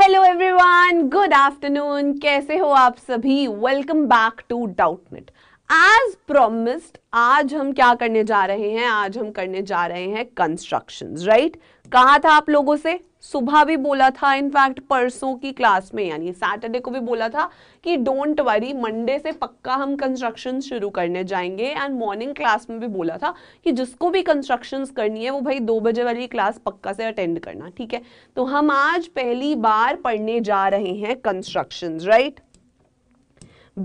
Hello everyone good afternoon कैसे हो आप सभी welcome back to Doubtnut as promised आज हम क्या करने जा रहे हैं आज हम करने जा रहे हैं कंस्ट्रक्शंस राइट right? कहा था आप लोगों से सुबह भी बोला था इनफैक्ट परसों की क्लास में यानी सैटरडे को भी बोला था कि डोंट वरी मंडे से पक्का हम कंस्ट्रक्शन शुरू करने जाएंगे एंड मॉर्निंग क्लास में भी बोला था कि जिसको भी कंस्ट्रक्शन करनी है वो भाई दो बजे वाली क्लास पक्का से अटेंड करना ठीक है तो हम आज पहली बार पढ़ने जा रहे हैं कंस्ट्रक्शन राइट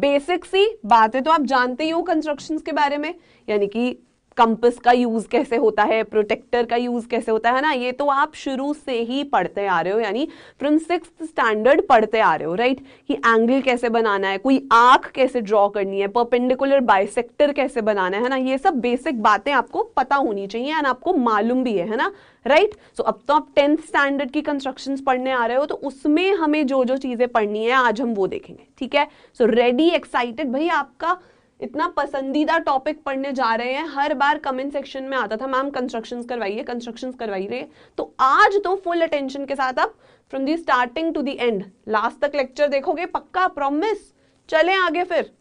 बेसिक सी बातें तो आप जानते ही हो कंस्ट्रक्शन के बारे में यानी कि कंपस का यूज़ कैसे होता है प्रोटेक्टर का यूज़ कैसे होता है ना ये तो आप शुरू से ही पढ़ते आ रहे हो यानी फ्रॉम सिक्स स्टैंडर्ड पढ़ते आ रहे हो राइट कि एंगल कैसे बनाना है कोई आंख कैसे ड्रॉ करनी है परपेंडिकुलर बाइसेक्टर कैसे बनाना है ना ये सब बेसिक बातें आपको पता होनी चाहिए एंड आपको मालूम भी है है ना राइट right? सो so, अब तो आप टेंथ स्टैंडर्ड की कंस्ट्रक्शंस पढ़ने आ रहे हो तो उसमें हमें जो जो चीज़ें पढ़नी है आज हम वो देखेंगे ठीक है सो रेडी एक्साइटेड भाई आपका इतना पसंदीदा टॉपिक पढ़ने जा रहे हैं हर बार कमेंट सेक्शन में आता था मैम कंस्ट्रक्शन करवाइए कंस्ट्रक्शन करवाइए तो आज तो फुल अटेंशन के साथ आप from the starting to the end last तक लेक्चर देखोगे पक्का प्रॉमिस चले आगे फिर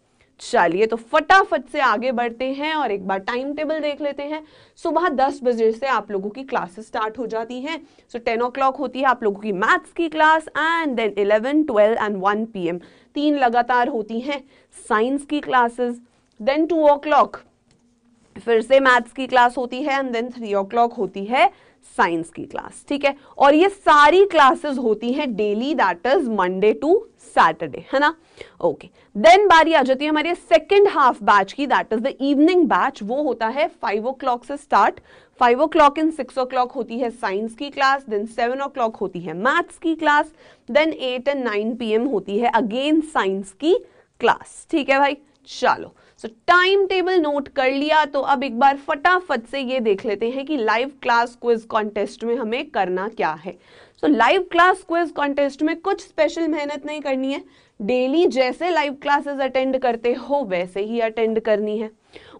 चलिए तो फटाफट से आगे बढ़ते हैं और एक बार टाइम टेबल देख लेते हैं सुबह दस बजे से आप लोगों की क्लासेस स्टार्ट हो जाती हैं सो टेन ओ क्लॉक होती है आप लोगों की मैथ्स की class and then eleven twelve and one p m तीन लगातार होती हैं साइंस की classes then two o'clock फिर से मैथ्स की क्लास होती है and then three o'clock होती है साइंस की क्लास ठीक है और ये सारी क्लासेस होती हैं daily that is Monday to Saturday है ना ओके देन बारी आ जाती है हमारे सेकेंड हाफ बैच की that is the evening batch वो होता है फाइव ओ क्लॉक से start five o'clock and six o'clock होती है साइंस की class then seven o'clock होती है मैथ्स की class then eight and nine p होती है अगेन साइंस की क्लास ठीक है भाई चलो सो टाइम टेबल नोट कर लिया तो अब एक बार फटाफट से ये देख लेते हैं कि लाइव क्लास क्विज कॉन्टेस्ट में हमें करना क्या है so live class quiz contest में कुछ स्पेशल मेहनत नहीं करनी है डेली जैसे लाइव क्लासेस अटेंड करते हो वैसे ही अटेंड करनी है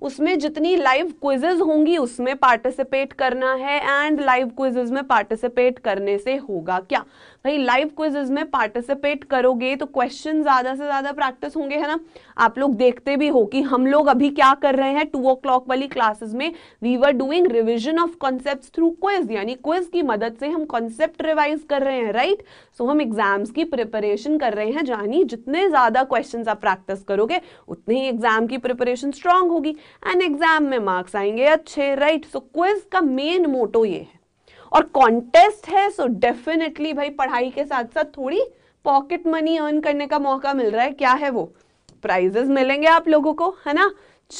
उसमें जितनी लाइव क्विजेज होंगी उसमें पार्टिसिपेट करना है एंड लाइव क्विजेज में पार्टिसिपेट करने से होगा क्या भाई लाइव क्विजेज में पार्टिसिपेट करोगे तो क्वेश्चन ज्यादा से ज्यादा प्रैक्टिस होंगे है ना आप लोग देखते भी हो कि हम लोग अभी क्या कर रहे हैं टू ओ क्लॉक वाली क्लासेस में we were doing revision of concept through quiz यानी क्विज की मदद से हम कॉन्सेप्ट रिवाइज कर रहे हैं राइट right? सो so, हम एग्जाम्स की प्रिपरेशन कर रहे हैं जानी जितने ज्यादा क्वेश्चन आप प्रैक्टिस करोगे उतने ही एग्जाम की प्रिपरेशन स्ट्रांग होगी होगी एंड एग्जाम में मार्क्स आएंगे अच्छे राइट सो क्विज का मेन मोटो ये है और कॉन्टेस्ट है सो so डेफिनेटली भाई पढ़ाई के साथ साथ थोड़ी पॉकेट मनी अर्न करने का मौका मिल रहा है क्या है वो प्राइजेस मिलेंगे आप लोगों को है ना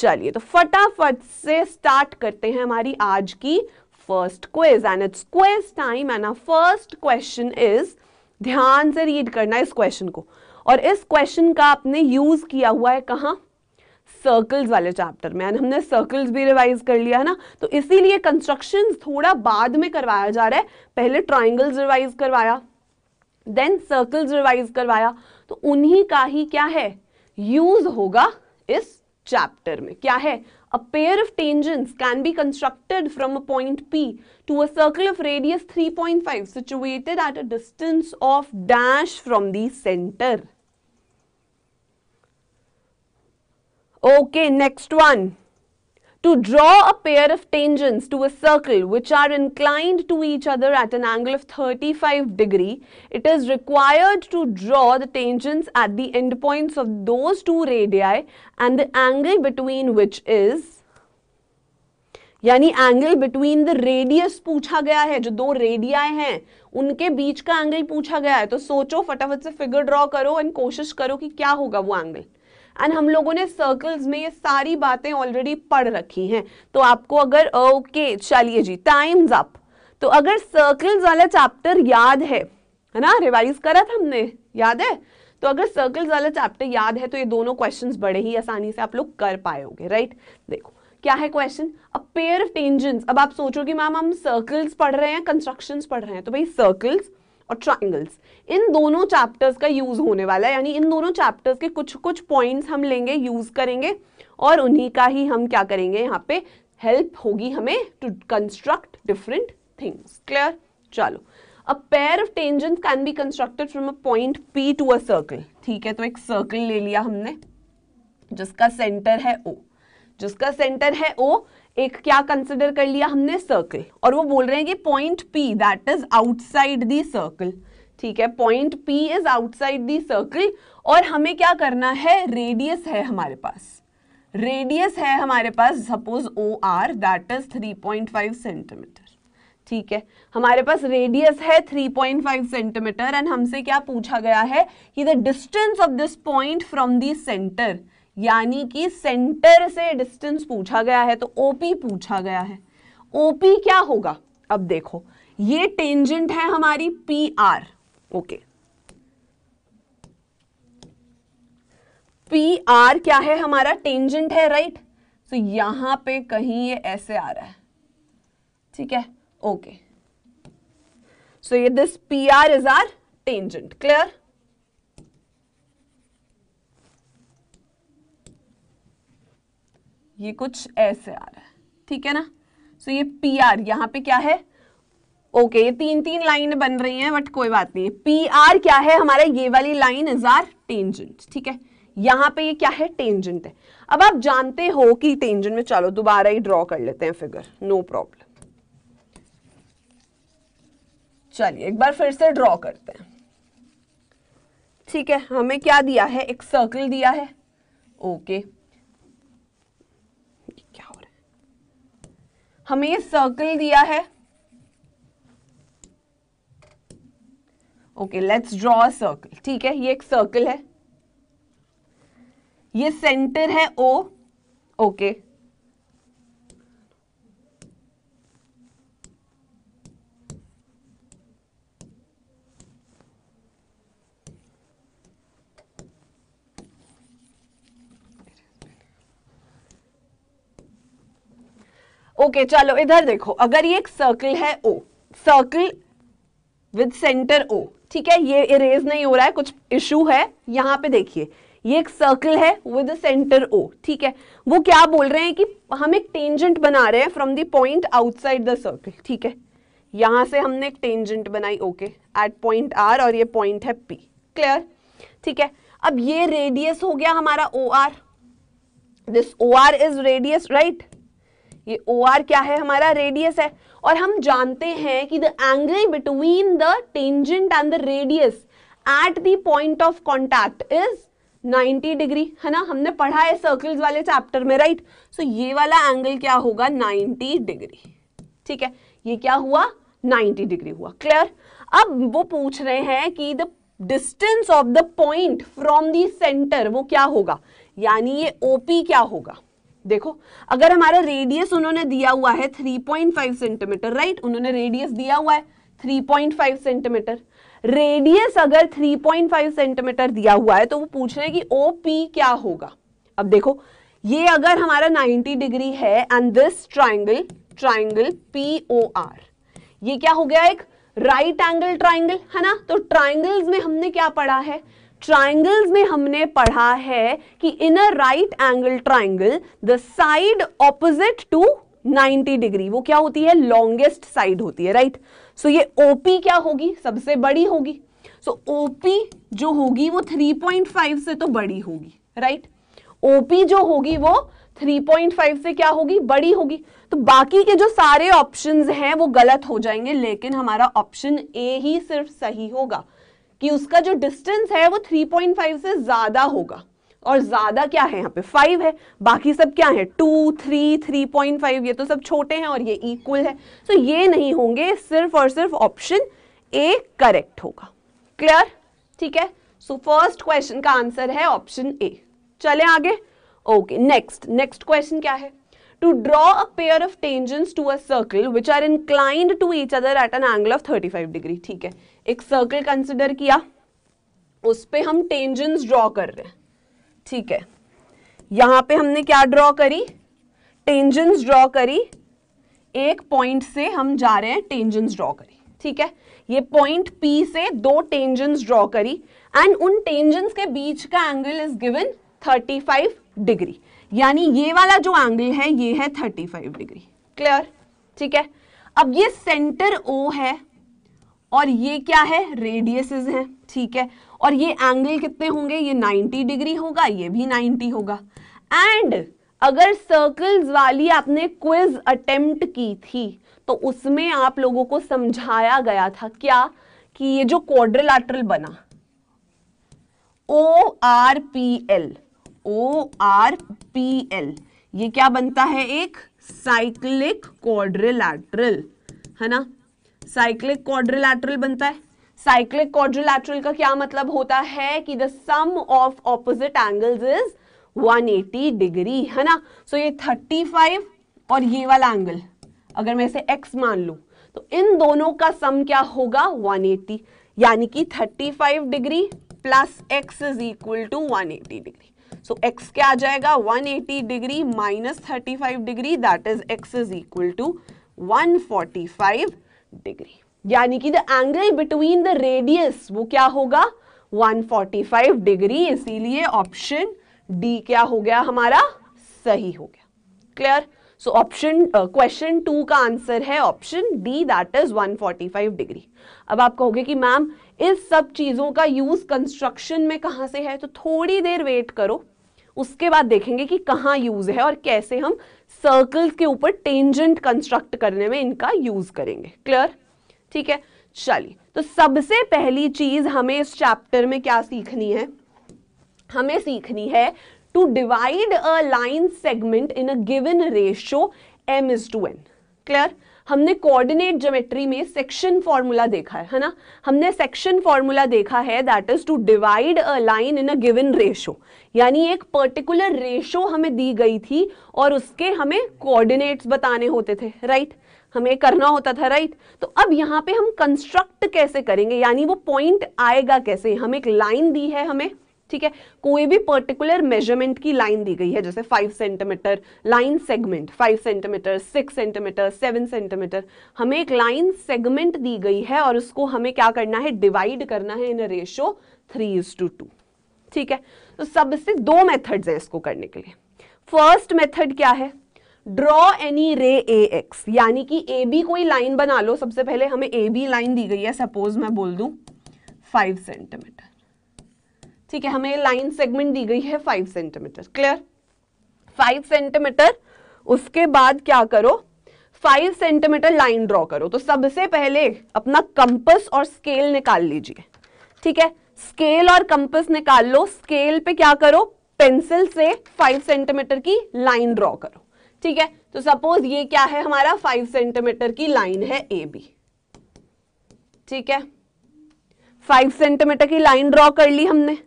चलिए तो फटाफट से स्टार्ट करते हैं हमारी आज की first quiz and it's quiz time and a first question is ध्यान से रीड करना इस क्वेश्चन को और इस क्वेश्चन का आपने यूज किया हुआ है कहाँ सर्कल्स वाले चैप्टर में एंड हमने सर्कल्स भी रिवाइज कर लिया है ना तो इसीलिए कंस्ट्रक्शन थोड़ा बाद में करवाया जा रहा है पहले ट्राइंगल्स रिवाइज करवाया देन सर्कल्स रिवाइज करवाया तो उन्हीं का ही क्या है यूज होगा इस चैप्टर में क्या है a pair of tangents can be constructed from a point p to a circle of radius 3.5 situated at a distance of dash from the centre Okay, next one. To draw a pair of tangents to a circle which are inclined to each other at an angle of 35 degree, it is required to draw the tangents at the endpoints of those two radii and the angle between which is यानी angle between the radius पूछा गया है जो दो रेडियाए हैं उनके बीच का angle पूछा गया है तो सोचो फटाफट से फिगर ड्रॉ करो एंड कोशिश करो कि क्या होगा वो एंगल एंड हम लोगों ने सर्कल्स में ये सारी बातें ऑलरेडी पढ़ रखी हैं तो आपको अगर ओके okay, चलिए जी टाइम्स अप तो अगर सर्कल्स वाला चैप्टर याद है है ना रिवाइज करा था हमने याद है तो अगर सर्कल्स वाला चैप्टर याद है तो ये दोनों क्वेश्चन बड़े ही आसानी से आप लोग कर पाएंगे राइट देखो क्या है question a pair of tangents अब आप सोचो कि मैम हम सर्कल्स पढ़ रहे हैं कंस्ट्रक्शंस पढ़ रहे हैं तो भाई सर्कल्स और ट्राइंगल्स इन दोनों चैप्टर्स का यूज होने वाला है यानी इन दोनों चैप्टर्स के कुछ कुछ पॉइंट्स हम लेंगे यूज करेंगे और उन्हीं का ही हम क्या करेंगे यहाँ पे हेल्प होगी हमें to construct different things clear चलो a pair of tangent can be constructed from a point p to a circle ठीक है तो एक सर्कल ले लिया हमने जिसका सेंटर है ओ जिसका सेंटर है ओ एक क्या कंसिडर कर लिया हमने सर्कल और वो बोल रहे हैं कि point p that is outside the circle ठीक है point p is outside the circle और हमें क्या करना है रेडियस है हमारे पास रेडियस है हमारे पास suppose o r that is 3.5 centimetre ठीक है हमारे पास रेडियस है 3.5 सेंटीमीटर एंड हमसे क्या पूछा गया है कि the distance of this point from the centre यानी कि सेंटर से डिस्टेंस पूछा गया है तो ओपी पूछा गया है ओपी क्या होगा अब देखो ये टेंजेंट है हमारी p r okay p r क्या है हमारा टेंजेंट है राइट सो so, यहां पे कहीं ये ऐसे आ रहा है ठीक है ओके सो ये this p r is our tangent clear ये कुछ ऐसे आ रहा है ठीक है ना सो so, ये पी आर यहां पे क्या है ओके ये तीन तीन लाइन बन रही हैं बट कोई बात नहीं पी आर क्या है हमारा ये वाली लाइन इज आर टेंजेंट ठीक है यहां पे ये क्या है टेंजेंट है अब आप जानते हो कि टेंजेंट में चलो दोबारा ही ड्रॉ कर लेते हैं फिगर नो प्रॉब्लम चलिए एक बार फिर से ड्रॉ करते हैं ठीक है हमें क्या दिया है एक सर्कल दिया है ओके क्या हो रहा है हमें ये सर्कल दिया है okay let's draw a circle ठीक है ये एक सर्कल है ये सेंटर है ओ ओके ओके okay, चलो इधर देखो अगर ये एक सर्कल है o circle with centre o ठीक है ये इरेज नहीं हो रहा है कुछ इशू है यहां पे देखिए ये एक सर्कल है विद सेंटर ओ ठीक है वो क्या बोल रहे हैं कि हम एक टेंजेंट बना रहे हैं from the point outside the circle ठीक है यहां से हमने एक टेंजेंट बनाई ओके एट पॉइंट आर और ये पॉइंट है पी क्लियर ठीक है अब ये रेडियस हो गया हमारा o r this o r is radius right ये ओ आर क्या है हमारा रेडियस है और हम जानते हैं कि the angle between the tangent and the radius at the point of contact is 90 degree है ना हमने पढ़ा है सर्कल्स वाले चैप्टर में राइट right? सो so, ये वाला एंगल क्या होगा 90 डिग्री ठीक है ये क्या हुआ 90 डिग्री हुआ क्लियर अब वो पूछ रहे हैं कि the distance of the point from the centre वो क्या होगा यानी ये ओपी क्या होगा देखो अगर हमारा रेडियस उन्होंने दिया हुआ है 3.5 सेंटीमीटर राइट उन्होंने रेडियस दिया हुआ है 3.5 सेंटीमीटर रेडियस अगर 3.5 सेंटीमीटर दिया हुआ है तो वो पूछ रहे हैं कि ओ पी क्या होगा अब देखो ये अगर हमारा 90 डिग्री है and this triangle triangle p o r ये क्या हो गया एक राइट एंगल ट्राइंगल है ना तो ट्राइंगल्स में हमने क्या पढ़ा है ट्राइंगल्स में हमने पढ़ा है कि in a right angle triangle the side opposite to 90 degree वो क्या होती है लॉन्गेस्ट साइड होती है राइट right? सो so, ये ओपी क्या होगी सबसे बड़ी होगी सो so, ओपी जो होगी वो 3.5 से तो बड़ी होगी राइट right? ओपी जो होगी वो 3.5 से क्या होगी बड़ी होगी तो बाकी के जो सारे ऑप्शंस हैं वो गलत हो जाएंगे लेकिन हमारा ऑप्शन ए ही सिर्फ सही होगा कि उसका जो डिस्टेंस है वो 3.5 से ज़्यादा होगा और ज़्यादा क्या है यहाँ पे फाइव है बाकी सब क्या है two three three point five ये तो सब छोटे हैं और ये इक्वल है सो ये नहीं होंगे सिर्फ और सिर्फ ऑप्शन ए करेक्ट होगा क्लियर ठीक है सो फर्स्ट क्वेश्चन का आंसर है ऑप्शन ए चले आगे ओके नेक्स्ट नेक्स्ट क्वेश्चन क्या है to draw a pair of tangents to a circle which are inclined to each other at an angle of 35 degree ठीक है एक सर्कल कंसिडर किया उस पर हम टेंजेंस ड्रॉ कर रहे हैं ठीक है यहाँ पे हमने क्या ड्रॉ करी टेंजेंस ड्रॉ करी एक पॉइंट से हम जा रहे हैं टेंजेंस ड्रॉ करी ठीक है ये पॉइंट पी से दो टेंजेंस ड्रॉ करी एंड उन टेंजेंस के बीच का एंगल इज गिवन 35 डिग्री यानी ये वाला जो एंगल है ये है थर्टी फाइव डिग्री क्लियर ठीक है अब ये सेंटर ओ है और ये क्या है रेडियसेस हैं ठीक है और ये एंगल कितने होंगे ये नाइन्टी डिग्री होगा ये भी नाइन्टी होगा एंड अगर सर्कल्स वाली आपने क्विज अटेम्प्ट की थी तो उसमें आप लोगों को समझाया गया था क्या कि ये जो क्वाड्रिलैटरल बना o r p l o r p l ये क्या बनता है एक साइक्लिक क्वाड्रिलैटरल है ना साइक्लिक क्वाड्रिलैटरल बनता है साइक्लिक क्वाड्रिलैटरल का क्या मतलब होता है कि the sum of opposite angles is 180 degree है ना सो so, ये 35 और ये वाला एंगल अगर मैं इसे x मान लू तो इन दोनों का सम क्या होगा 180 यानी कि 35 degree plus x is equal to 180 degree so so, x क्या आ जाएगा 180 degree minus thirty five degree that is x is equal to five degree यानी कि the angle between the radius वो क्या होगा 145 डिग्री इसीलिए ऑप्शन डी क्या हो गया हमारा सही हो गया clear so option question two का आंसर है option D that is 145 degree अब आप कहोगे कि मैम इस सब चीज़ों का यूज़ कंस्ट्रक्शन में कहां से है तो थोड़ी देर वेट करो उसके बाद देखेंगे कि कहाँ यूज है और कैसे हम सर्कल्स के ऊपर टेंजेंट कंस्ट्रक्ट करने में इनका यूज करेंगे क्लियर ठीक है चलिए तो सबसे पहली चीज हमें इस चैप्टर में क्या सीखनी है हमें सीखनी है to divide a line segment in a given ratio m is to n clear हमने कोऑर्डिनेट ज्योमेट्री में सेक्शन फॉर्मूला देखा है है ना हमने सेक्शन फॉर्मूला देखा है that is to divide a line in a given ratio यानी एक पर्टिकुलर रेशो हमें दी गई थी और उसके हमें कोऑर्डिनेट्स बताने होते थे राइट हमें करना होता था राइट तो अब यहाँ पे हम कंस्ट्रक्ट कैसे करेंगे यानी वो पॉइंट आएगा कैसे हम एक लाइन दी है हमें ठीक है कोई भी पर्टिकुलर मेजरमेंट की लाइन दी गई है जैसे five centimetre line segment five centimetre six centimetre seven centimetre हमें एक लाइन सेगमेंट दी गई है और उसको हमें क्या करना है डिवाइड करना है in ratio three is to two ठीक है तो सबसे दो मेथड्स है इसको करने के लिए फर्स्ट मेथड क्या है ड्रॉ एनी रे ए एक्स यानी कि ए बी कोई लाइन बना लो सबसे पहले हमें ए बी लाइन दी गई है सपोज मैं बोल दू फाइव सेंटीमीटर ठीक है हमें लाइन सेगमेंट दी गई है five centimetre clear five centimetre उसके बाद क्या करो फाइव सेंटीमीटर लाइन ड्रॉ करो तो सबसे पहले अपना कंपस और स्केल निकाल लीजिए ठीक है स्केल और कंपस निकाल लो स्केल पे क्या करो पेंसिल से फाइव सेंटीमीटर की लाइन ड्रॉ करो ठीक है तो सपोज ये क्या है हमारा फाइव सेंटीमीटर की लाइन है ए बी ठीक है फाइव सेंटीमीटर की लाइन ड्रॉ कर ली हमने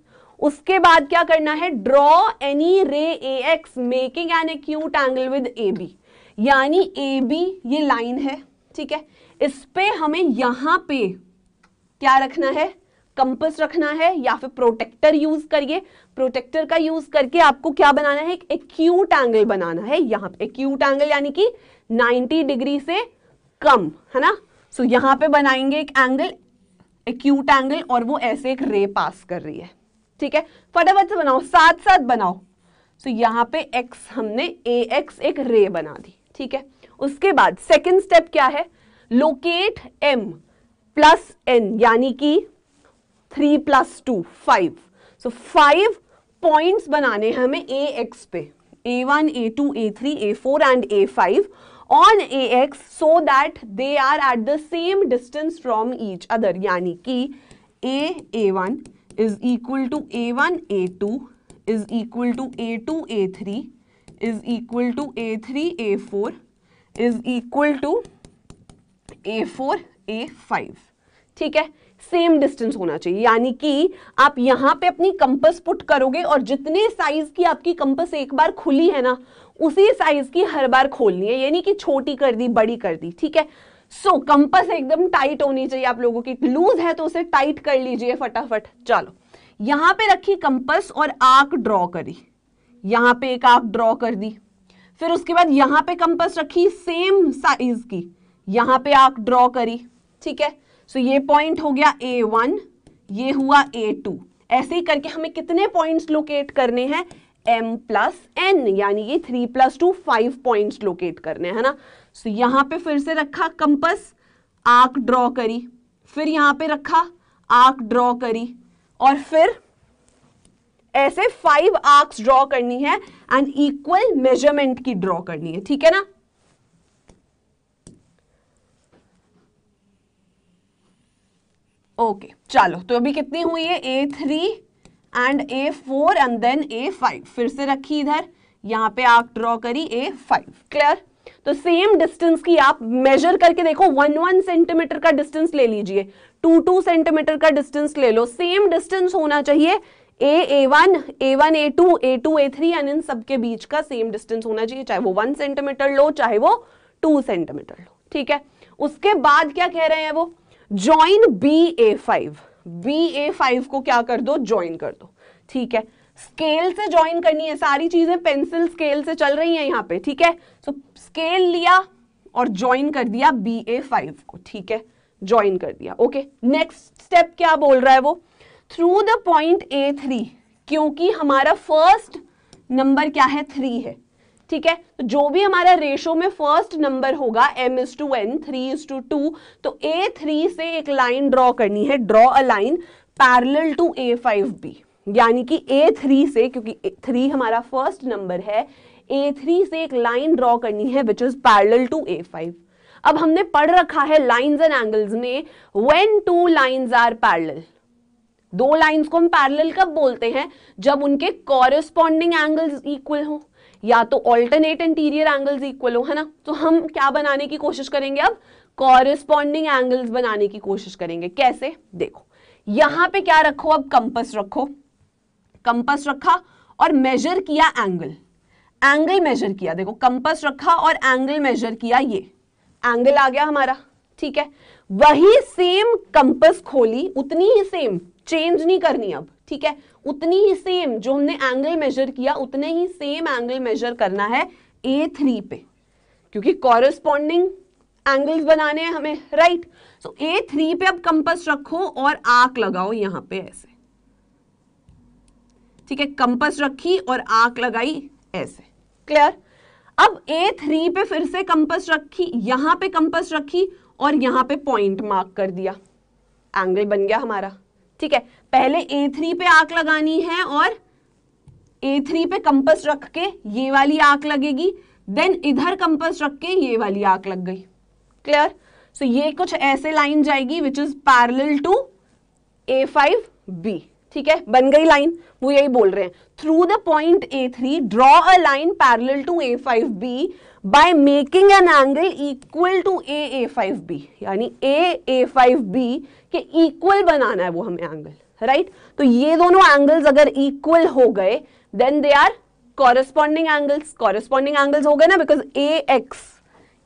उसके बाद क्या करना है draw any ray A x making an acute angle with A b यानी ए बी ये लाइन है ठीक है इस पे हमें यहां पे क्या रखना है कंपस रखना है या फिर प्रोटेक्टर यूज करिए प्रोटेक्टर का यूज करके आपको क्या बनाना है एक एक्यूट एंगल बनाना है यहां पे एक्यूट एंगल यानी कि 90 डिग्री से कम है ना सो so, यहाँ पे बनाएंगे एक एंगल एक्यूट एंगल और वो ऐसे एक रे पास कर रही है ठीक है फटाफट से बनाओ साथ साथ बनाओ तो so, यहाँ पे x हमने ए एक्स एक रे बना दी ठीक है उसके बाद सेकेंड स्टेप क्या है लोकेट m प्लस एन यानी कि three plus two five so five points बनाने हमें ए एक्स पे A one A two A three A four and A five on A X so that they are at the same distance from each other यानी कि A A one is equal to A1, A2 is equal to A2, A3 is equal to A3, A4 is equal to A4, A5 ठीक है same distance होना चाहिए यानी कि आप यहां पे अपनी कंपस पुट करोगे और जितने साइज की आपकी कंपस एक बार खुली है ना उसी साइज की हर बार खोलनी है यानी कि छोटी कर दी बड़ी कर दी ठीक है सो so, कंपस एकदम टाइट होनी चाहिए आप लोगों की लूज है तो उसे टाइट कर लीजिए फटाफट चलो यहां पे रखी कंपस और आर्क ड्रॉ करी यहां पे एक आर्क ड्रॉ कर दी फिर उसके बाद यहां पे कंपस रखी सेम साइज की यहां पे आर्क ड्रॉ करी ठीक है सो so, ये पॉइंट हो गया ए वन ये हुआ ए टू ऐसे ही करके हमें कितने पॉइंट्स लोकेट करने हैं एम प्लस एन यानी ये three plus two five point locate करने है ना सो so, पे फिर से रखा कंपस आर्क ड्रॉ करी फिर यहां पे रखा आर्क ड्रॉ करी और फिर ऐसे फाइव आर्क्स ड्रॉ करनी है एंड इक्वल मेजरमेंट की ड्रॉ करनी है ठीक है ना ओके okay, चलो तो अभी कितनी हुई है A three and A four and then A five फिर से रखी इधर यहां पे आर्क ड्रॉ करी ए फाइव क्लियर तो सेम डिस्टेंस की आप मेजर करके देखो वन वन सेंटीमीटर का डिस्टेंस ले लीजिए टू टू सेंटीमीटर का डिस्टेंस ले लो सेम डिस्टेंस होना चाहिए A A one A one A two A two A three and इन सबके बीच का सेम डिस्टेंस होना चाहिए चाहे वो वन सेंटीमीटर लो चाहे वो टू सेंटीमीटर लो ठीक है उसके बाद क्या कह रहे हैं वो join B A five B A five को क्या कर दो ज्वाइन कर दो ठीक है स्केल से ज्वाइन करनी है सारी चीजें पेंसिल स्केल से चल रही हैं यहाँ पे ठीक है सो स्केल लिया और ज्वाइन कर दिया बी ए फाइव को ठीक है ज्वाइन कर दिया ओके नेक्स्ट स्टेप क्या बोल रहा है वो through the point A three क्योंकि हमारा फर्स्ट नंबर क्या है थ्री है ठीक है तो जो भी हमारा रेशो में फर्स्ट नंबर होगा m is to n three is to two तो ए थ्री से एक लाइन ड्रॉ करनी है draw a line parallel to A five B यानी कि ए थ्री से क्योंकि थ्री हमारा फर्स्ट नंबर है ए थ्री से एक लाइन ड्रॉ करनी है which is parallel to A five अब हमने पढ़ रखा है लाइंस एंड एंगल्स में when two lines are parallel दो लाइंस को हम पैरल कब बोलते हैं जब उनके कॉरेस्पॉन्डिंग एंगल्स इक्वल हो या तो ऑल्टरनेट इंटीरियर एंगल्स इक्वल हो है ना तो हम क्या बनाने की कोशिश करेंगे अब कॉरेस्पॉन्डिंग एंगल्स बनाने की कोशिश करेंगे कैसे देखो यहां पे क्या रखो अब कंपस रखो कंपस रखा और मेजर किया एंगल एंगल मेजर किया देखो कंपस रखा और एंगल मेजर किया ये एंगल आ गया हमारा ठीक है वही सेम कंपस खोली उतनी ही सेम चेंज नहीं करनी अब ठीक है उतनी ही सेम जो हमने एंगल मेजर किया उतने ही सेम एंगल मेजर करना है ए थ्री पे क्योंकि कॉरेस्पॉन्डिंग एंगल्स बनाने हैं हमें राइट सो ए थ्री पे अब कंपस रखो और आग लगाओ यहां पे ऐसे ठीक है कंपस रखी और आग लगाई ऐसे क्लियर अब ए थ्री पे फिर से कंपस रखी यहां पे कंपस रखी और यहां पे पॉइंट मार्क कर दिया एंगल बन गया हमारा ठीक है पहले ए थ्री पे आग लगानी है और ए थ्री पे कंपस रख के ये वाली आग लगेगी देन इधर कंपस रख के ये वाली आग लग गई क्लियर सो so ये कुछ ऐसे लाइन जाएगी which is parallel to A five B ठीक है बन गई लाइन वो यही बोल रहे हैं through the point A three draw a line parallel to A five B by making an angle equal to A A five B यानी ए ए फाइव बी के इक्वल बनाना है वो हमें एंगल राइट right? तो ये दोनों angles अगर इक्वल हो गए then they are corresponding angles corresponding angles हो गए ना बिकॉज ए एक्स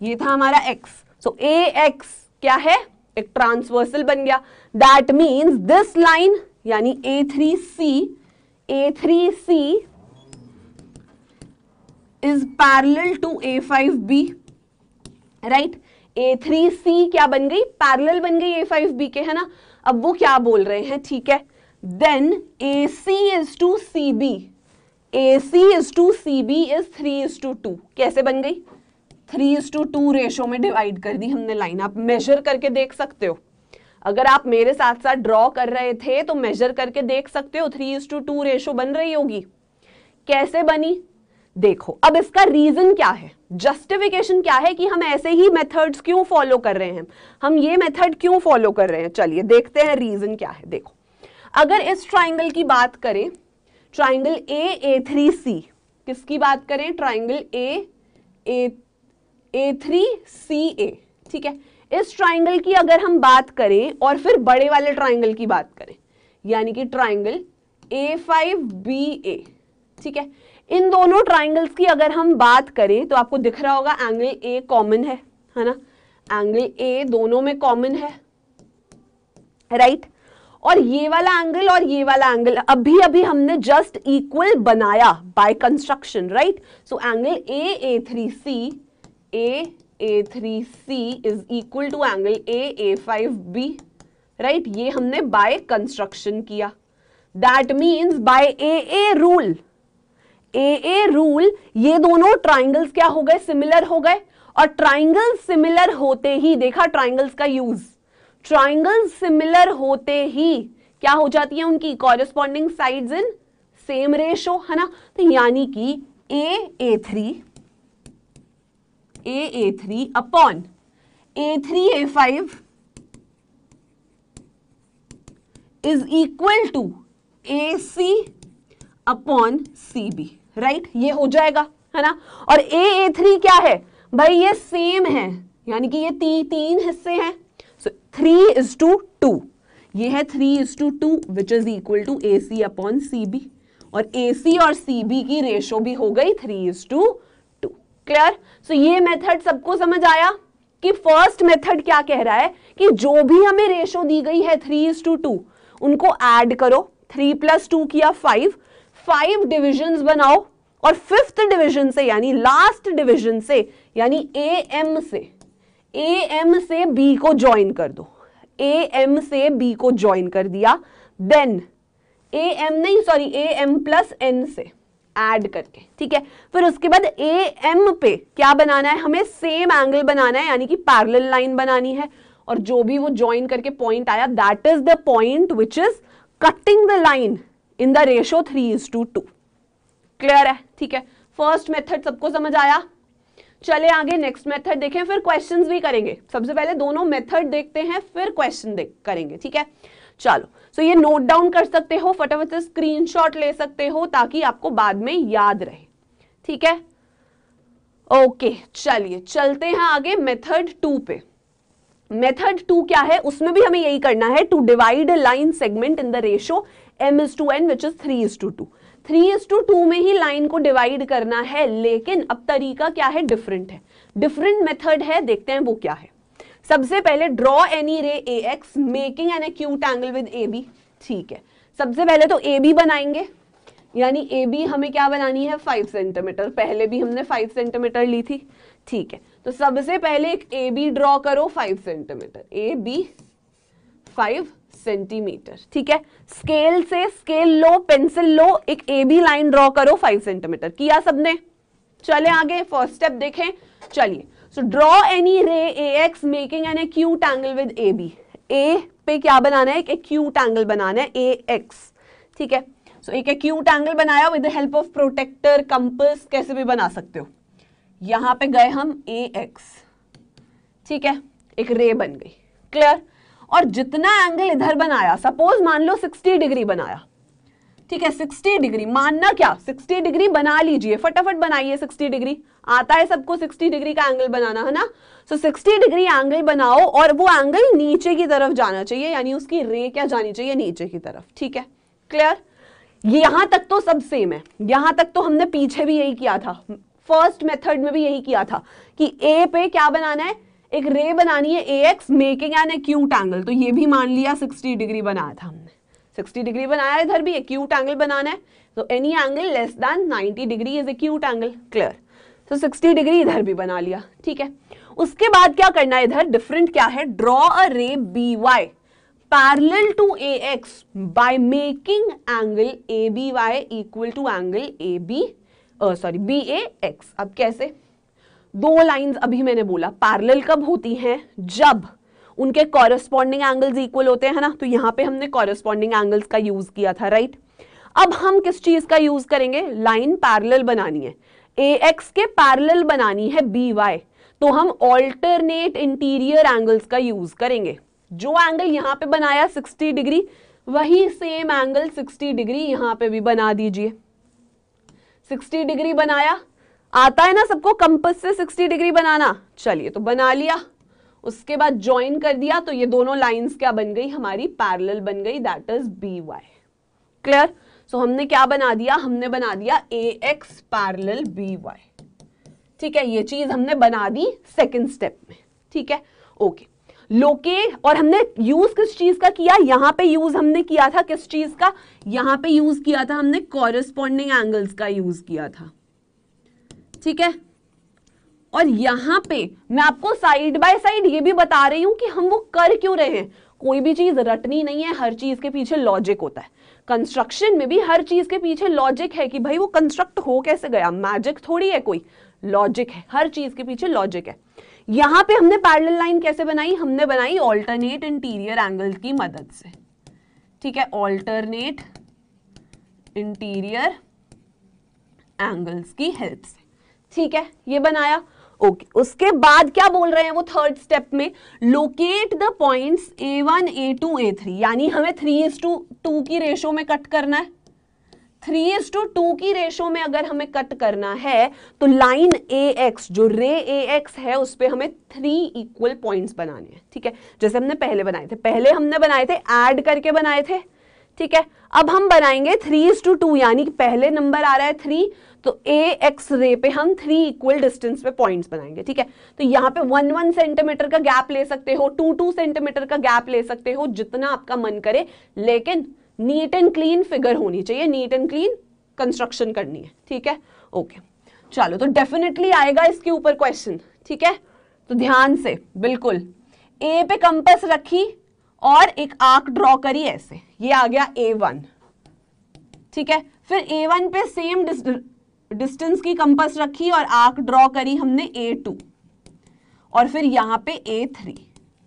ये था हमारा एक्स सो ए एक्स क्या है एक ट्रांसवर्सल बन गया दैट मीन्स दिस लाइन यानी A three C A three C is parallel to A five B right A three C क्या बन गई पैरल बन गई ए फाइव बी के है ना अब वो क्या बोल रहे हैं ठीक है then A C is to C B A C is to C B is three is to two कैसे बन गई three is to two ratio में डिवाइड कर दी हमने लाइन आप मेजर करके देख सकते हो अगर आप मेरे साथ साथ ड्रॉ कर रहे थे तो मेजर करके देख सकते हो three is to two ratio बन रही होगी कैसे बनी देखो अब इसका रीजन क्या है जस्टिफिकेशन क्या है कि हम ऐसे ही मेथड्स क्यों फॉलो कर रहे हैं हम ये मेथड क्यों फॉलो कर रहे हैं चलिए देखते हैं रीजन क्या है देखो अगर इस ट्राइंगल की बात करें ट्राइंगल ए ए थ्री सी किसकी बात करें triangle A A three C ए ठीक है इस ट्राइंगल की अगर हम बात करें और फिर बड़े वाले ट्राइंगल की बात करें यानी कि triangle A five B A ठीक है इन दोनों ट्राइंगल्स की अगर हम बात करें तो आपको दिख रहा होगा एंगल ए कॉमन है है ना एंगल ए दोनों में कॉमन है राइट right? और ये वाला एंगल और ये वाला एंगल अभी अभी हमने जस्ट इक्वल बनाया by construction right so angle A A three C A A three C is equal to angle A A5B right ये हमने बाय कंस्ट्रक्शन किया that means by A A rule A A rule ये दोनों triangles क्या हो गए similar हो गए और ट्राइंगल सिमिलर होते ही देखा ट्राइंगल्स का यूज ट्राइंगल सिमिलर होते ही क्या हो जाती है उनकी corresponding side in same ratio है ना तो यानी कि A A three A A three upon A three A five is equal to A C upon C B right ये हो जाएगा है ना और ए ए थ्री क्या है भाई ये सेम है यानी कि ये ती, तीन हिस्से हैं थ्री इज टू टू ये है three is to two which is equal to A C upon C B और ए सी और सी बी की रेशो भी हो गई three is to clear so ये मेथड सबको समझ आया कि फर्स्ट मेथड क्या कह रहा है कि जो भी हमें रेशो दी गई है थ्री इज टू टू उनको एड करो थ्री प्लस टू किया फाइव फाइव डिविजन बनाओ और फिफ्थ डिविजन से यानी लास्ट डिविजन से यानी ए एम से ए एम से बी को ज्वाइन कर दो ए एम से बी को ज्वाइन कर दिया देन ए एम नहीं sorry A M plus n से एड करके ठीक है फिर उसके बाद ए एम पे क्या बनाना है हमें सेम एंगल बनाना है यानी कि पैरल लाइन बनानी है और जो भी वो ज्वाइन करके पॉइंट आया that is the point which is cutting the line in the ratio three is to two clear है ठीक है फर्स्ट मेथड सबको समझ आया चले आगे नेक्स्ट मेथड देखें फिर क्वेश्चंस भी करेंगे सबसे पहले दोनों मेथड देखते हैं फिर क्वेश्चन देख करेंगे ठीक है चलो सो ये नोट डाउन कर सकते हो फटाफट से स्क्रीनशॉट ले सकते हो ताकि आपको बाद में याद रहे ठीक है ओके चलिए चलते हैं आगे मेथड टू पे मेथड टू क्या है उसमें भी हमें यही करना है to divide line segment in the ratio m is to n which is three is to two three is to two में ही लाइन को डिवाइड करना है लेकिन अब तरीका क्या है डिफरेंट है डिफरेंट मेथड है देखते हैं वो क्या है सबसे पहले draw any ray A x making an acute angle with A B ठीक है सबसे पहले तो ए बी बनाएंगे यानी ए बी हमें क्या बनानी है फाइव सेंटीमीटर पहले भी हमने फाइव सेंटीमीटर ली थी ठीक है तो सबसे पहले एक ए बी ड्रॉ करो five centimetre A B five centimetre ठीक है स्केल से स्केल लो पेंसिल लो एक ए बी लाइन ड्रॉ करो फाइव सेंटीमीटर किया सबने चले आगे फर्स्ट स्टेप देखें चलिए सो draw any ray A x making an acute angle with A B A पे क्या बनाना है एक एक्यूट एंगल बनाना है ए एक्स ठीक है सो so, एक एक्यूट एंगल बनाया with the help of protector compass कैसे भी बना सकते हो यहां पे गए हम ए एक्स ठीक है एक रे बन गई क्लियर और जितना एंगल इधर बनाया सपोज मान लो 60 डिग्री बनाया ठीक है 60 डिग्री मानना क्या 60 डिग्री बना लीजिए फटाफट बनाइए 60 डिग्री आता है सबको 60 डिग्री का एंगल बनाना है ना सो so, 60 डिग्री एंगल बनाओ और वो एंगल नीचे की तरफ जाना चाहिए यानी उसकी रे क्या जानी चाहिए नीचे की तरफ ठीक है क्लियर यहां तक तो सब सेम है यहां तक तो हमने पीछे भी यही किया था फर्स्ट मेथड में भी यही किया था कि ए पे क्या बनाना है एक रे बनानी है A x making an acute angle तो ये भी मान लिया 60 डिग्री बनाया था हमने 60 डिग्री बनाया इधर भी एक्यूट एंगल बनाना है तो any angle less than 90 degree is acute angle clear so 60 degree इधर भी बना लिया ठीक है उसके बाद क्या करना है इधर डिफरेंट क्या है draw a ray B Y parallel to A X by making angle A B Y equal to angle A B sorry B A X अब कैसे दो लाइंस अभी मैंने बोला पैरल कब होती हैं जब उनके कॉरेस्पॉन्डिंग एंगल्स इक्वल होते हैं ना तो यहाँ पे हमने कॉरेस्पॉन्डिंग एंगल्स का यूज किया था राइट अब हम किस चीज का यूज करेंगे लाइन पैरल बनानी है ए एक्स के पैरल बनानी है बी वाई तो हम ऑल्टरनेट इंटीरियर एंगल्स का यूज करेंगे जो एंगल यहाँ पे बनाया 60 डिग्री वही सेम एंगल 60 डिग्री यहाँ पे भी बना दीजिए 60 डिग्री बनाया आता है ना सबको कंपस से 60 डिग्री बनाना चलिए तो बना लिया उसके बाद ज्वाइन कर दिया तो ये दोनों लाइंस क्या बन गई हमारी पैरेलल बन गई that is B Y clear so हमने क्या बना दिया हमने बना दिया A X parallel B Y ठीक है ये चीज हमने बना दी सेकेंड स्टेप में ठीक है ओके लोके और हमने यूज किस चीज का किया यहां पे यूज हमने किया था किस चीज का यहां पे यूज किया था हमने कॉरेस्पॉन्डिंग एंगल्स का यूज किया था ठीक है और यहां पे मैं आपको साइड बाय साइड ये भी बता रही हूं कि हम वो कर क्यों रहे हैं कोई भी चीज़ रटनी नहीं है हर चीज़ के पीछे लॉजिक होता है कंस्ट्रक्शन में भी हर चीज़ के पीछे लॉजिक है कि भाई वो कंस्ट्रक्ट हो कैसे गया मैजिक थोड़ी है कोई लॉजिक है हर चीज़ के पीछे लॉजिक है यहां पे हमने पैरेलल लाइन कैसे बनाई हमने बनाई ऑल्टरनेट इंटीरियर एंगल की मदद से ठीक है ऑल्टरनेट इंटीरियर एंगल्स की हेल्प से ठीक है ये बनाया ओके okay. उसके बाद क्या बोल रहे हैं वो थर्ड स्टेप में locate the points A one A two A three यानी हमें थ्री इज टू टू की रेशो में कट करना है थ्री इज टू टू की रेशो में अगर हमें कट करना है तो लाइन ए एक्स जो रे ए एक्स है उस पर हमें थ्री इक्वल पॉइंट्स बनाने हैं ठीक है जैसे हमने पहले बनाए थे पहले हमने बनाए थे एड करके बनाए थे ठीक है अब हम बनाएंगे थ्री इज टू टू यानी पहले नंबर आ रहा है थ्री तो ए एक्स रे पे हम थ्री इक्वल डिस्टेंस पे पॉइंट्स बनाएंगे ठीक है तो यहाँ पे वन वन सेंटीमीटर का गैप ले सकते हो टू टू सेंटीमीटर का गैप ले सकते हो जितना आपका मन करे लेकिन नीट एंड क्लीन फिगर होनी चाहिए नीट एंड क्लीन कंस्ट्रक्शन करनी है ठीक है ओके चलो तो डेफिनेटली आएगा इसके ऊपर क्वेश्चन ठीक है तो ध्यान से बिल्कुल ए पे कंपस रखी और एक आर्क ड्रॉ करी ऐसे ये आ गया ए वन ठीक है फिर ए वन पे सेम डिस्टेंस की कंपस रखी और आर्क ड्रॉ करी हमने ए टू और फिर यहाँ पे ए थ्री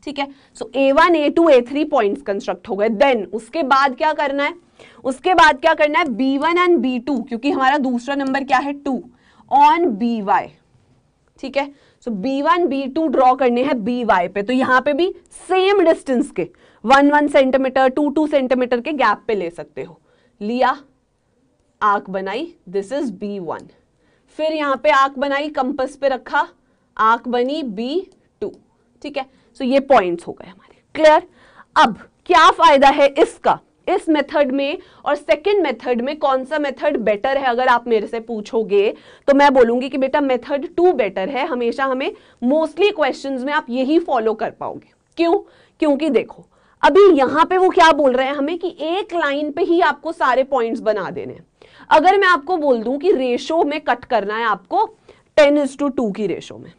ठीक है so A one A two A three point construct हो गए देन उसके बाद क्या करना है उसके बाद क्या करना है B one and B two क्योंकि हमारा दूसरा नंबर क्या है टू ऑन बी वाई ठीक है so B one B two draw करने हैं बी वाई पे तो यहां पे भी सेम डिस्टेंस के one one centimetre two two centimetre के गैप पे ले सकते हो लिया आर्क बनाई दिस इज बी वन फिर यहां पे आर्क बनाई कंपस पे रखा आर्क बनी बी टू ठीक है सो so ये पॉइंट्स हो गए हमारे क्लियर अब क्या फायदा है इसका इस मेथड में और सेकंड मेथड में कौन सा मेथड बेटर है अगर आप मेरे से पूछोगे तो मैं बोलूंगी कि बेटा मेथड टू बेटर है हमेशा हमें मोस्टली क्वेश्चंस में आप यही फॉलो कर पाओगे क्यों क्योंकि देखो अभी यहां पे वो क्या बोल रहे हैं हमें कि एक लाइन पे ही आपको सारे पॉइंट्स बना देने हैं अगर मैं आपको बोल दूं कि रेशो में कट करना है आपको टेन इज टू टू की रेशो में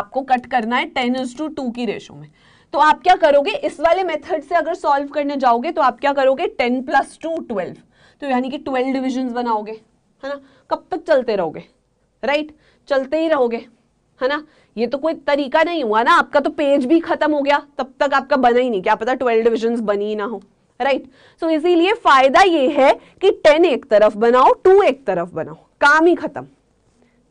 आपको कट करना है टेन इज टू टू की रेशो में तो आप क्या करोगे इस वाले मेथड से अगर सॉल्व करने जाओगे तो आप क्या करोगे टेन प्लस टू ट्वेल्व तो यानी कि ट्वेल्व डिविजन बनाओगे है ना कब तक चलते रहोगे राइट right? चलते ही रहोगे है ना ये तो कोई तरीका नहीं हुआ ना आपका तो पेज भी खत्म हो गया तब तक आपका बना ही नहीं क्या पता ट्वेल्व डिविजन बनी ही ना हो राइट सो इसीलिए फायदा ये है कि टेन एक तरफ बनाओ टू एक तरफ बनाओ काम ही खत्म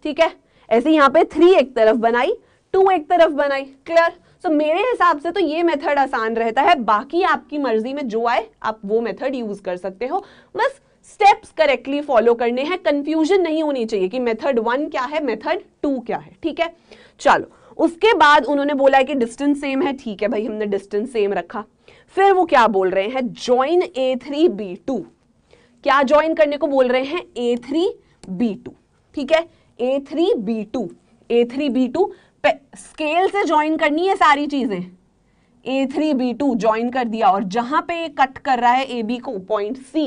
ठीक है ऐसे यहां पे थ्री एक तरफ बनाई टू एक तरफ बनाई क्लियर सो so, मेरे हिसाब से तो ये मेथड आसान रहता है बाकी आपकी मर्जी में जो आए आप वो मेथड यूज कर सकते हो बस स्टेप्स करेक्टली फॉलो करने हैं कंफ्यूजन नहीं होनी चाहिए कि मेथड वन क्या है मेथड टू क्या है ठीक है चलो उसके बाद उन्होंने बोला है कि डिस्टेंस सेम है ठीक है भाई हमने डिस्टेंस सेम रखा फिर वो क्या बोल रहे हैं join A three B two क्या ज्वाइन करने को बोल रहे हैं ए थ्री बी टू ठीक है A three B two A three B two scale से ज्वाइन करनी है सारी चीजें A three B two join कर दिया और जहां पे कट कर रहा है ए बी को point C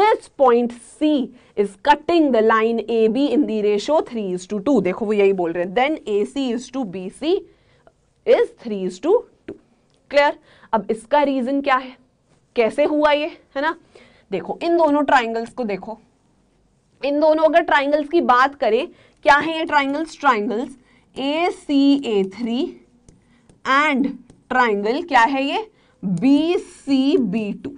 this point C is cutting the line A B in the ratio three is to two देखो वो यही बोल रहे हैं then A C is to B C is three is to two clear अब इसका reason क्या है कैसे हुआ ये है ना देखो इन दोनों ट्राइंगल्स को देखो इन दोनों अगर ट्राइंगल्स की बात करें क्या है ये triangles triangles A C A three and triangle क्या है ये बी सी बी टू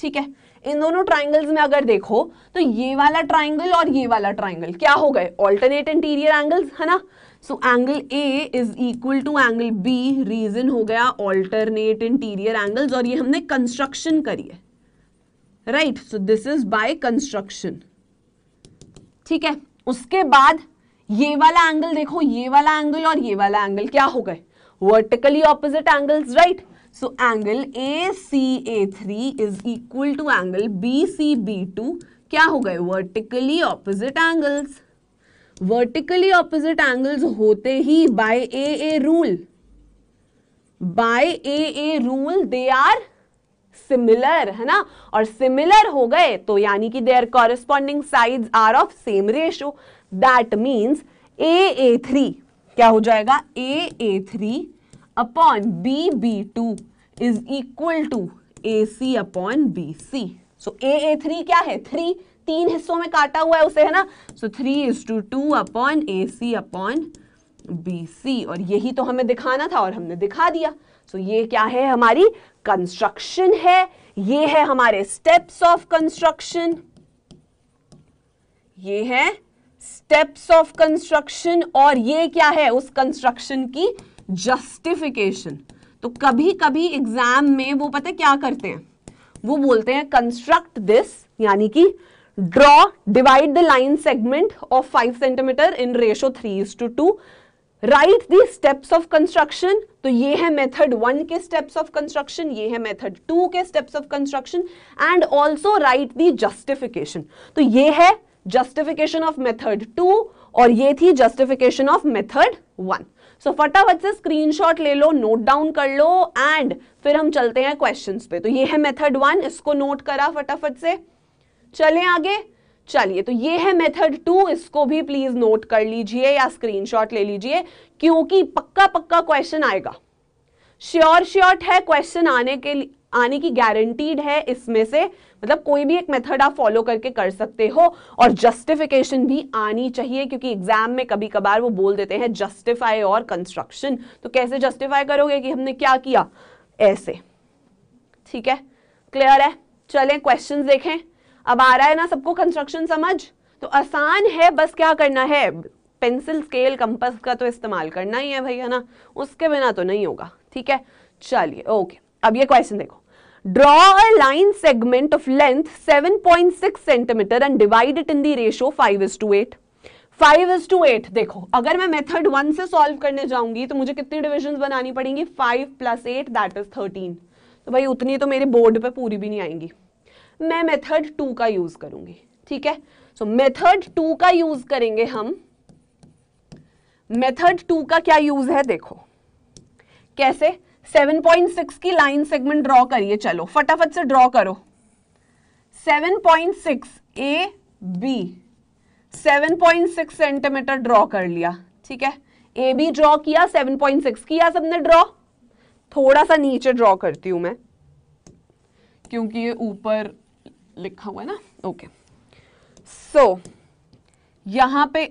ठीक है इन दोनों ट्राइंगल्स में अगर देखो तो ये वाला ट्राइंगल और ये वाला ट्राइंगल क्या हो गए ऑल्टरनेट इंटीरियर एंगल्स है ना so angle A is equal to angle B reason हो गया ऑल्टरनेट इंटीरियर एंगल्स और ये हमने कंस्ट्रक्शन करी है right so this is by construction ठीक है उसके बाद ये वाला एंगल देखो ये वाला एंगल और ये वाला एंगल क्या हो गए vertically opposite angles right so angle A C A three is equal to angle B C B two क्या हो गए vertically opposite angles vertically opposite angles होते ही by A A rule by A A rule they are similar है ना और similar हो गए तो यानी कि their corresponding side are of same ratio that means A A three क्या हो जाएगा A A three upon B B two is equal to A C upon B C so A A three क्या है three तीन हिस्सों में काटा हुआ है उसे है ना so three is to two upon A C upon B C और यही तो हमें दिखाना था और हमने दिखा दिया सो so, ये क्या है हमारी कंस्ट्रक्शन है ये है हमारे स्टेप्स ऑफ कंस्ट्रक्शन ये है स्टेप्स ऑफ कंस्ट्रक्शन और ये क्या है उस कंस्ट्रक्शन की जस्टिफिकेशन तो कभी कभी एग्जाम में वो पता क्या करते हैं वो बोलते हैं कंस्ट्रक्ट दिस यानी कि draw divide the line segment of 5 centimeter in ratio 3 is to 2 write the steps of construction तो ये है मेथड वन के स्टेप्स ऑफ कंस्ट्रक्शन ये है मेथड टू के steps of construction and also write the justification तो ये है जस्टिफिकेशन ऑफ मेथड टू और ये थी justification of method one so फटाफट से स्क्रीनशॉट ले लो नोट डाउन कर लो एंड फिर हम चलते हैं क्वेश्चंस पे तो ये है मेथड वन इसको नोट करा फटाफट से चलें आगे चलिए तो ये है मेथड टू इसको भी प्लीज नोट कर लीजिए या स्क्रीनशॉट ले लीजिए क्योंकि पक्का पक्का क्वेश्चन आएगा श्योर श्योर है क्वेश्चन आने के आने की गारंटीड है इसमें से मतलब कोई भी एक मेथड आप फॉलो करके कर सकते हो और जस्टिफिकेशन भी आनी चाहिए क्योंकि एग्जाम में कभी कभार वो बोल देते हैं जस्टिफाई और कंस्ट्रक्शन तो कैसे जस्टिफाई करोगे कि हमने क्या किया ऐसे ठीक है क्लियर है चलें क्वेश्चंस देखें अब आ रहा है ना सबको कंस्ट्रक्शन समझ तो आसान है बस क्या करना है पेंसिल स्केल कंपस का तो इस्तेमाल करना ही है भैया ना उसके बिना तो नहीं होगा ठीक है चलिए ओके अब ये क्वेश्चन देखो draw a line segment of length 7.6 centimetre and divide it in the ratio five is to eight five is to eight देखो अगर मैं मेथड वन से सॉल्व करने जाऊंगी तो मुझे कितनी डिविजन बनानी पड़ेंगी five plus eight that is thirteen तो भाई उतनी तो मेरे बोर्ड पे पूरी भी नहीं आएंगी मैं मेथड टू का यूज करूंगी ठीक है सो मेथड टू का यूज करेंगे हम मेथड टू का क्या यूज है देखो कैसे 7.6 की लाइन सेगमेंट ड्रॉ करिए चलो फटाफट से ड्रॉ करो 7.6 ए बी 7.6 सेंटीमीटर ड्रॉ कर लिया ठीक है ए बी ड्रॉ किया 7.6 किया सबने ड्रॉ थोड़ा सा नीचे ड्रॉ करती हूं मैं क्योंकि ये ऊपर लिखा हुआ है ना ओके सो so, यहां पे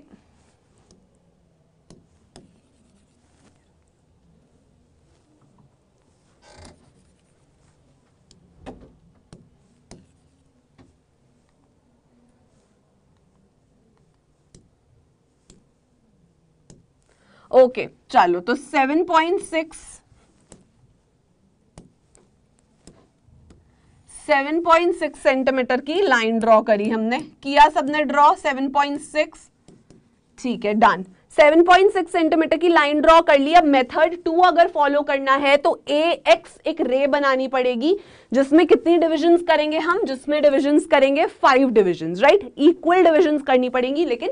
ओके okay, चलो तो 7.6 7.6 सेंटीमीटर की लाइन ड्रॉ करी हमने किया सबने ड्रॉ 7.6 ठीक है डन 7.6 सेंटीमीटर की लाइन ड्रॉ कर ली अब मेथड टू अगर फॉलो करना है तो ए एक्स एक रे बनानी पड़ेगी जिसमें कितनी डिविजन्स करेंगे हम जिसमें डिविजन्स करेंगे five divisions right equal divisions करनी पड़ेंगी लेकिन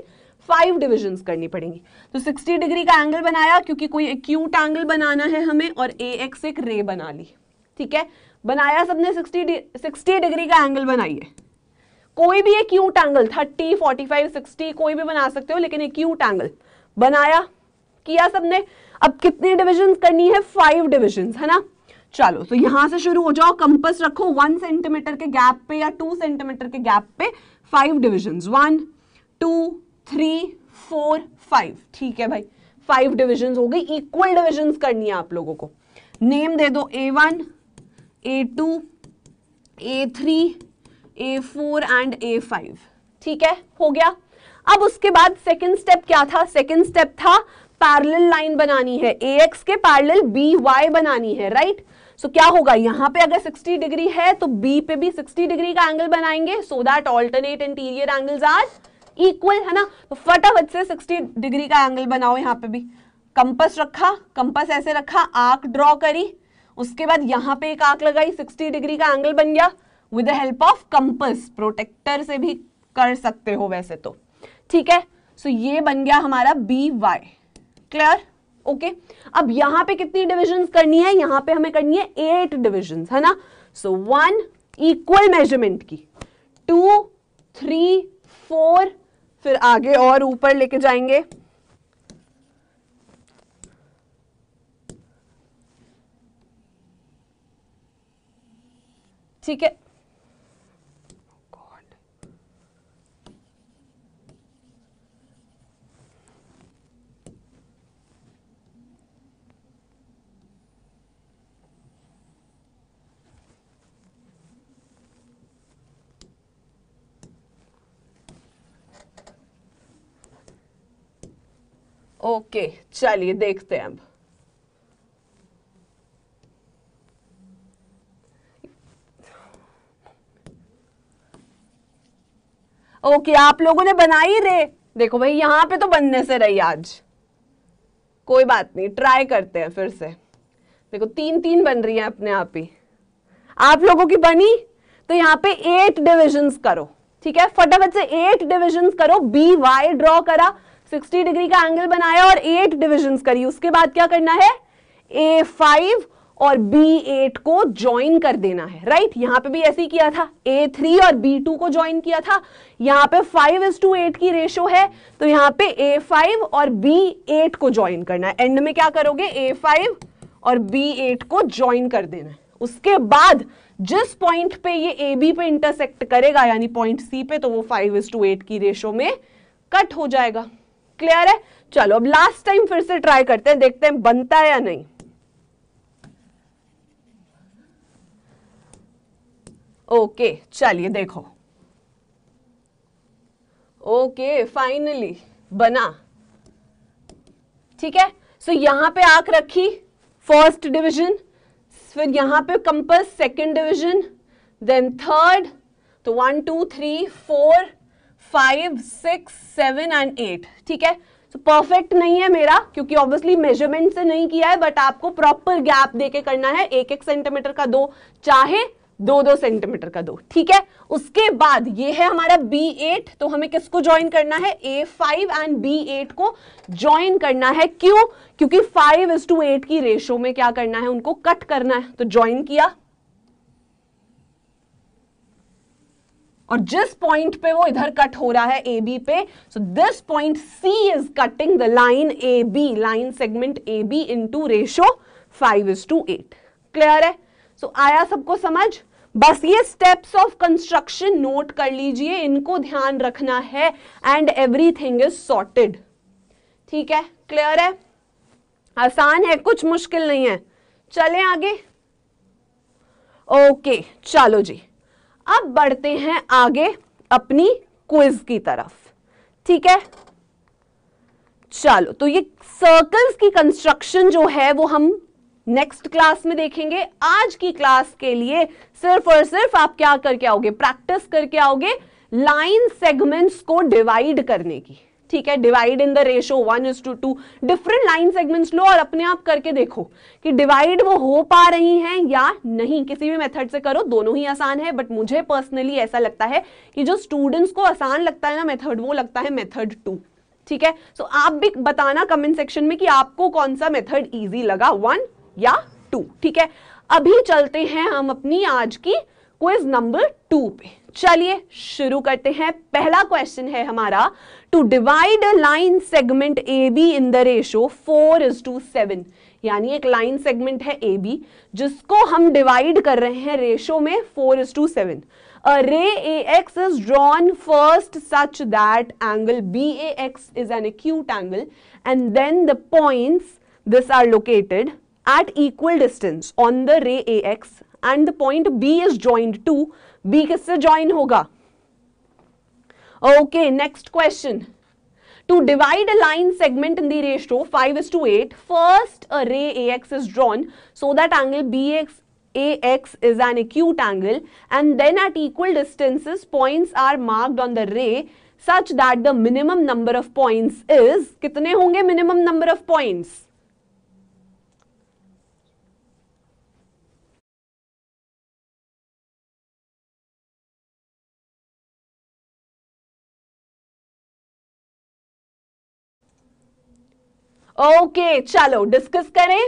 फाइव डिविजन्स करनी पड़ेंगी तो 60 डिग्री का एंगल बनाया क्योंकि कोई एक्यूट एंगल बनाना है हमें और ए एक्स एक रे बना ली ठीक है बनाया सबने 60 60 डिग्री का एंगल बनाइए कोई भी एक क्यूट एंगल 30, 45, 60 कोई भी बना सकते हो लेकिन एक एंगल बनाया किया सबने अब कितनी डिविजन करनी है फाइव डिविजन है ना चलो तो यहां से शुरू हो जाओ कंपस रखो वन सेंटीमीटर के गैप पे या टू सेंटीमीटर के गैप पे five division one two three four five ठीक है भाई फाइव डिविजन हो गई इक्वल डिविजन करनी है आप लोगों को नेम दे दो A one A two A three A four and A five ठीक है हो गया अब उसके बाद सेकेंड स्टेप क्या था सेकेंड स्टेप था पैरेलल लाइन बनानी है ए एक्स के पैरेलल बी वाई बनानी है राइट सो so, क्या होगा यहाँ पे अगर 60 डिग्री है तो बी पे भी 60 डिग्री का एंगल बनाएंगे so that alternate interior angles are equal है ना तो फटाफट से 60 डिग्री का एंगल बनाओ यहां पे भी कंपस रखा कंपस ऐसे रखा आर्क ड्रॉ करी उसके बाद यहाँ पे एक आग लगाई 60 डिग्री का एंगल बन गया with the help of compass protractor से भी कर सकते हो वैसे तो ठीक है सो so ये बन गया हमारा बी वाई क्लियर ओके अब यहाँ पे कितनी डिविजन करनी है यहाँ पे हमें करनी है एट डिविजन है ना सो वन इक्वल मेजरमेंट की टू थ्री फोर फिर आगे और ऊपर लेके जाएंगे ठीक है ओके चलिए देखते हैं अब ओके आप लोगों ने बनाई रे देखो भाई यहां पे तो बनने से रही आज कोई बात नहीं ट्राई करते हैं फिर से देखो तीन तीन बन रही है अपने आप ही आप लोगों की बनी तो यहाँ पे एट डिविजन करो ठीक है फटाफट से एट डिविजन करो बी वाई ड्रॉ करा 60 डिग्री का एंगल बनाया और एट डिविजन करी उसके बाद क्या करना है ए फाइव और B8 को ज्वाइन कर देना है राइट right? यहाँ पे भी ऐसे ही किया था A3 और B2 को ज्वाइन किया था यहाँ पे 5 इज टू एट की रेशो है तो यहाँ पे A5 और B8 को ज्वाइन करना है एंड में क्या करोगे A5 और B8 को ज्वाइन कर देना है उसके बाद जिस पॉइंट पे ये ए बी पे इंटरसेक्ट करेगा यानी पॉइंट सी पे तो वो फाइव इज टू एट की रेशो में कट हो जाएगा क्लियर है चलो अब लास्ट टाइम फिर से ट्राई करते हैं देखते हैं बनता है या नहीं ओके चलिए देखो ओके फाइनली बना ठीक है सो so, यहां पे आंख रखी फर्स्ट डिवीजन फिर यहां पे compass second division then third तो one two three four five six seven and eight ठीक है सो so, परफेक्ट नहीं है मेरा क्योंकि ऑब्वियसली मेजरमेंट से नहीं किया है बट आपको प्रॉपर गैप देके करना है एक एक सेंटीमीटर का दो चाहे दो दो सेंटीमीटर का दो ठीक है उसके बाद ये है हमारा B8 तो हमें किसको ज्वाइन करना है A5 एंड बी को ज्वाइन करना है क्यों क्योंकि 5 इज टू एट की रेशो में क्या करना है उनको कट करना है तो ज्वाइन किया और जिस पॉइंट पे वो इधर कट हो रहा है ए बी पे so this point C is cutting the line A B line segment A B into ratio five is to eight clear है सो so, आया सबको समझ बस ये स्टेप्स ऑफ कंस्ट्रक्शन नोट कर लीजिए इनको ध्यान रखना है एंड एवरीथिंग इज सॉर्टेड ठीक है क्लियर है आसान है कुछ मुश्किल नहीं है चले आगे ओके चलो जी अब बढ़ते हैं आगे अपनी क्विज की तरफ ठीक है चलो तो ये सर्कल्स की कंस्ट्रक्शन जो है वो हम नेक्स्ट क्लास में देखेंगे आज की क्लास के लिए सिर्फ और सिर्फ आप क्या करके आओगे प्रैक्टिस करके आओगे लाइन सेगमेंट्स को डिवाइड करने की ठीक है divide in the ratio one is to two different line segments लो और अपने आप करके देखो कि डिवाइड वो हो पा रही हैं या नहीं किसी भी मेथड से करो दोनों ही आसान है बट मुझे पर्सनली ऐसा लगता है कि जो स्टूडेंट्स को आसान लगता है ना मेथड वो लगता है मेथड टू ठीक है सो so, आप भी बताना कमेंट सेक्शन में कि आपको कौन सा मेथड इजी लगा वन या टू ठीक है अभी चलते हैं हम अपनी आज की क्विज नंबर टू पे चलिए शुरू करते हैं पहला क्वेश्चन है हमारा to divide a line segment A B in the ratio four is to seven यानी एक लाइन सेगमेंट है ए बी जिसको हम डिवाइड कर रहे हैं रेशो में four is to seven X is drawn first such that angle B A X is an acute angle and then the points this are located at equal distance on the ray AX and the point B is joined to B किससे join hoga? Okay, next question. To divide a line segment in the ratio 5 is to 8, first a ray AX is drawn so that angle BX AX is an acute angle and then at equal distances points are marked on the ray such that the minimum number of points is कितने होंगे minimum number of points okay चलो discuss करें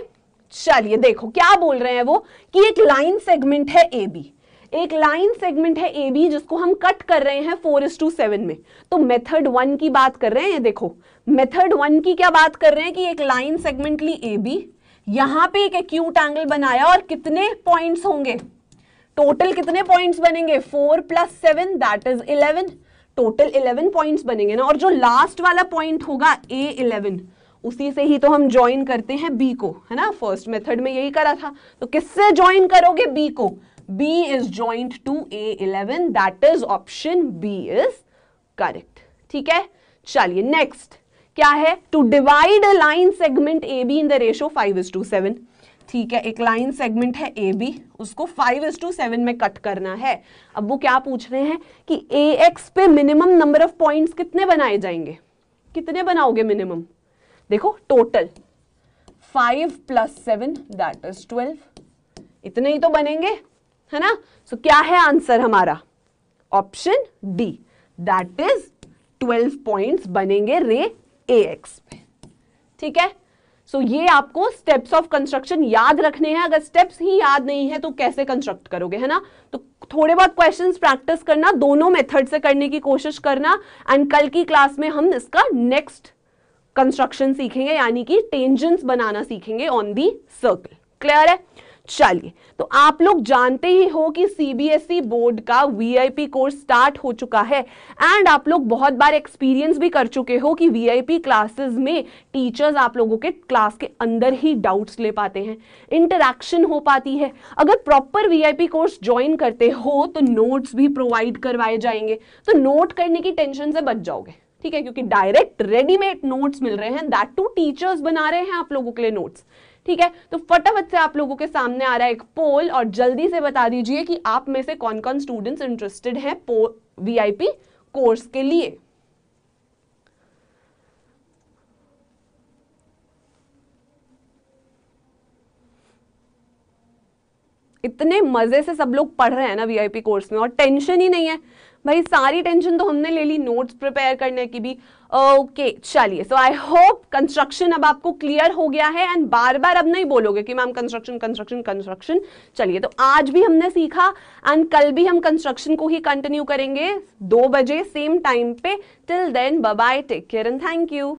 चलिए देखो क्या बोल रहे हैं वो कि एक लाइन सेगमेंट है ए बी एक लाइन सेगमेंट है ए बी जिसको हम कट कर रहे हैं फोर एस टू सेवन में तो मेथड वन की बात कर रहे हैं देखो मेथड वन की क्या बात कर रहे हैं कि एक लाइन सेगमेंट ली ए बी यहां पे एक एक्यूट एंगल बनाया और कितने पॉइंट्स होंगे टोटल कितने पॉइंट्स बनेंगे four plus seven that is eleven total eleven points बनेंगे ना और जो लास्ट वाला पॉइंट होगा ए इलेवन उसी से ही तो हम ज्वाइन करते हैं बी को है ना फर्स्ट मेथड में यही करा था तो किससे ज्वाइन करोगे बी को B is joined to A eleven that is option B is correct ठीक है चलिए नेक्स्ट क्या है to divide a line segment A B in the ratio five is to seven ठीक है एक लाइन सेगमेंट है ए बी उसको फाइव इज टू सेवन में कट करना है अब वो क्या पूछ रहे हैं कि ए एक्स पे मिनिमम नंबर ऑफ पॉइंट्स कितने बनाए जाएंगे कितने बनाओगे मिनिमम देखो total five plus seven that is twelve इतने ही तो बनेंगे है ना सो so, क्या है आंसर हमारा option D that is twelve points बनेंगे रे ए एक्स पे ठीक है सो so, ये आपको स्टेप्स ऑफ कंस्ट्रक्शन याद रखने हैं अगर स्टेप्स ही याद नहीं है तो कैसे कंस्ट्रक्ट करोगे है ना तो थोड़े बहुत क्वेश्चंस प्रैक्टिस करना दोनों मेथड से करने की कोशिश करना एंड कल की क्लास में हम इसका नेक्स्ट कंस्ट्रक्शन सीखेंगे यानी कि टेंजेंट्स बनाना सीखेंगे ऑन दी सर्कल क्लियर है चलिए तो आप लोग जानते ही हो कि सीबीएसई बोर्ड e का वीआईपी कोर्स स्टार्ट हो चुका है एंड आप लोग बहुत बार एक्सपीरियंस भी कर चुके हो कि वीआईपी क्लासेस में टीचर्स आप लोगों के क्लास के अंदर ही डाउट्स ले पाते हैं इंटरेक्शन हो पाती है अगर प्रॉपर वीआईपी कोर्स ज्वाइन करते हो तो नोट्स भी प्रोवाइड करवाए जाएंगे तो नोट करने की टेंशन से बच जाओगे ठीक है क्योंकि डायरेक्ट रेडीमेड नोट्स मिल रहे हैं दैट टू टीचर्स बना रहे हैं आप लोगों के लिए नोट्स ठीक है तो फटाफट से आप लोगों के सामने आ रहा है एक पोल और जल्दी से बता दीजिए कि आप में से कौन कौन स्टूडेंट्स इंटरेस्टेड हैं वीआईपी कोर्स के लिए इतने मजे से सब लोग पढ़ रहे हैं ना वीआईपी कोर्स में और टेंशन ही नहीं है भाई सारी टेंशन तो हमने ले ली नोट्स प्रिपेयर करने की भी ओके चलिए सो आई होप कंस्ट्रक्शन अब आपको क्लियर हो गया है एंड बार बार अब नहीं बोलोगे कि मैम कंस्ट्रक्शन कंस्ट्रक्शन कंस्ट्रक्शन चलिए तो आज भी हमने सीखा एंड कल भी हम कंस्ट्रक्शन को ही कंटिन्यू करेंगे दो बजे सेम टाइम पे till then bye take care and thank you